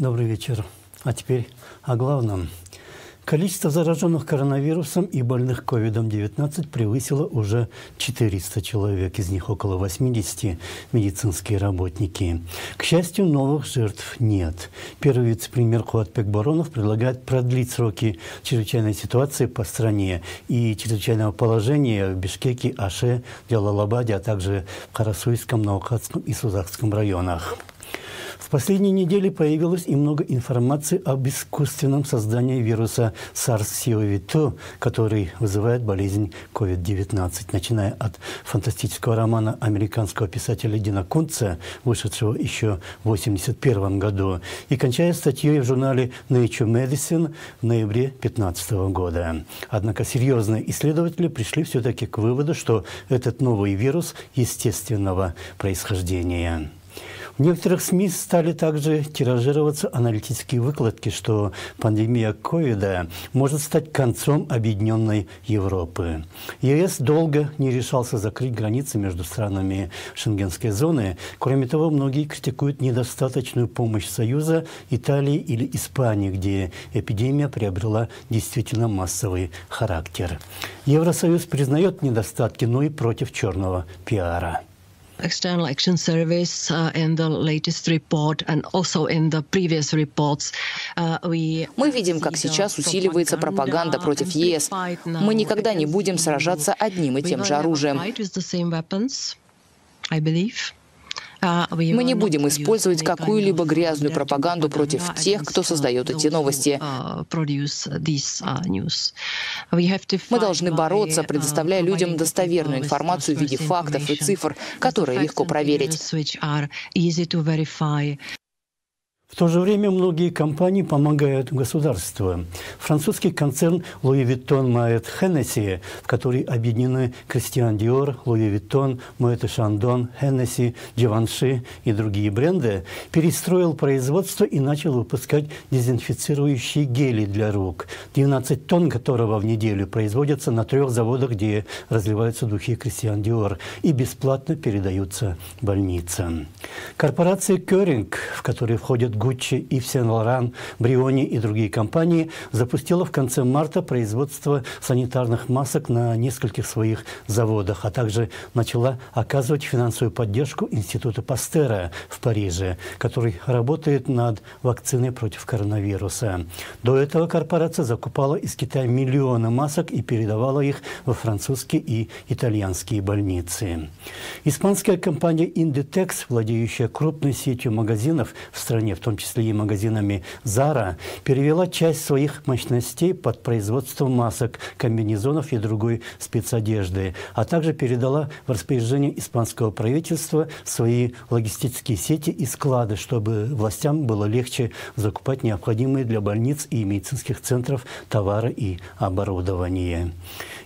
Добрый вечер. А теперь о главном. Количество зараженных коронавирусом и больных COVID-19 превысило уже 400 человек, из них около 80 – медицинские работники. К счастью, новых жертв нет. Первый вице-премьер Куатбек Баронов предлагает продлить сроки чрезвычайной ситуации по стране и чрезвычайного положения в Бишкеке, Аше, Джалалабаде, а также в Карасуйском, Наукатском и Сузакском районах. В последние недели появилось и много информации об искусственном создании вируса SARS-CoV-2, который вызывает болезнь COVID-19, начиная от фантастического романа американского писателя Дина Кунца, вышедшего еще в 1981 году, и кончая статьей в журнале Nature Medicine в ноябре 2015 года. Однако серьезные исследователи пришли все-таки к выводу, что этот новый вирус естественного происхождения. В некоторых СМИ стали также тиражироваться аналитические выкладки, что пандемия ковида может стать концом объединенной Европы. ЕС долго не решался закрыть границы между странами шенгенской зоны. Кроме того, многие критикуют недостаточную помощь Союза Италии или Испании, где эпидемия приобрела действительно массовый характер. Евросоюз признает недостатки, но и против черного пиара. External Action Service uh, in the latest report and also in the previous reports uh, we Мы видим, как сейчас усиливается пропаганда против ЕС. Мы никогда не будем сражаться одним и тем же оружием. I believe. А Мы не будем использовать какую-либо грязную пропаганду против тех, кто создает эти новости. А, а, Мы должны бороться, предоставляя людям достоверную информацию в виде фактов и цифр, которые легко проверить. В то же время многие компании помогают государству. Французский концерн Louis Vuitton Moet Hennessy, в который объединены Christian Dior, Louis Vuitton, Moet Chandon, Hennessy, Givenchy и другие бренды, перестроил производство и начал выпускать дезинфицирующие гели для рук, 12 тонн которого в неделю производятся на трех заводах, где разливаются духи Christian Dior и бесплатно передаются больницам. Корпорация Керинг, в которой входят Гуччи, Ив Сен-Лоран, Бриони и другие компании запустила в конце марта производство санитарных масок на нескольких своих заводах, а также начала оказывать финансовую поддержку Института Пастера в Париже, который работает над вакциной против коронавируса. До этого корпорация закупала из Китая миллионы масок и передавала их во французские и итальянские больницы. Испанская компания Inditex, владеющая крупной сетью магазинов в стране, в том том числе и магазинами Зара перевела часть своих мощностей под производство масок, комбинезонов и другой спецодежды, а также передала в распоряжение испанского правительства свои логистические сети и склады, чтобы властям было легче закупать необходимые для больниц и медицинских центров товары и оборудование.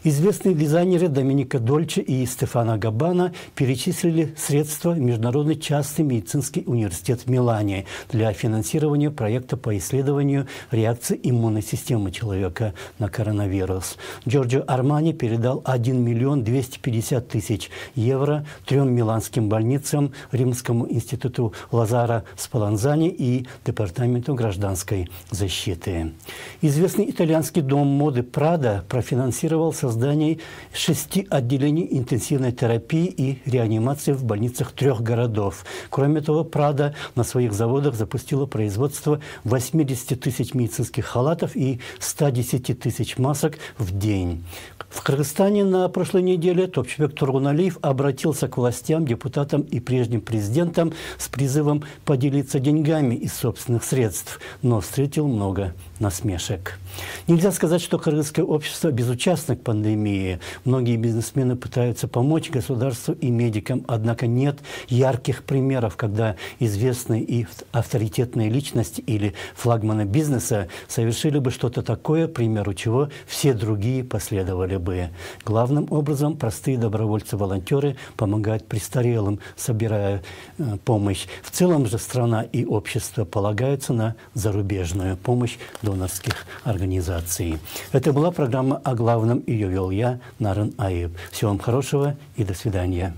Известные дизайнеры Доминика Дольче и Стефана Габана перечислили средства Международный частный медицинский университет в Милане для финансированию проекта по исследованию реакции иммунной системы человека на коронавирус. Джорджо Армани передал 1 миллион 250 тысяч евро трем миланским больницам, Римскому институту Лазара Спаланзани и Департаменту гражданской защиты. Известный итальянский дом моды Прада профинансировал создание шести отделений интенсивной терапии и реанимации в больницах трех городов. Кроме того, Прада на своих заводах запустил запустила производство 80 тысяч медицинских халатов и 110 тысяч масок в день. В Кыргызстане на прошлой неделе топчебек Тургуналиев обратился к властям, депутатам и прежним президентам с призывом поделиться деньгами из собственных средств, но встретил много насмешек. Нельзя сказать, что кыргызское общество безучастно к пандемии. Многие бизнесмены пытаются помочь государству и медикам, однако нет ярких примеров, когда известные и авторитетные авторитетные личности или флагманы бизнеса совершили бы что-то такое, примеру чего все другие последовали бы. Главным образом простые добровольцы-волонтеры помогают престарелым, собирая э, помощь. В целом же страна и общество полагаются на зарубежную помощь донорских организаций. Это была программа о главном. Ее вел я, Нарен Аиб. Всего вам хорошего и до свидания.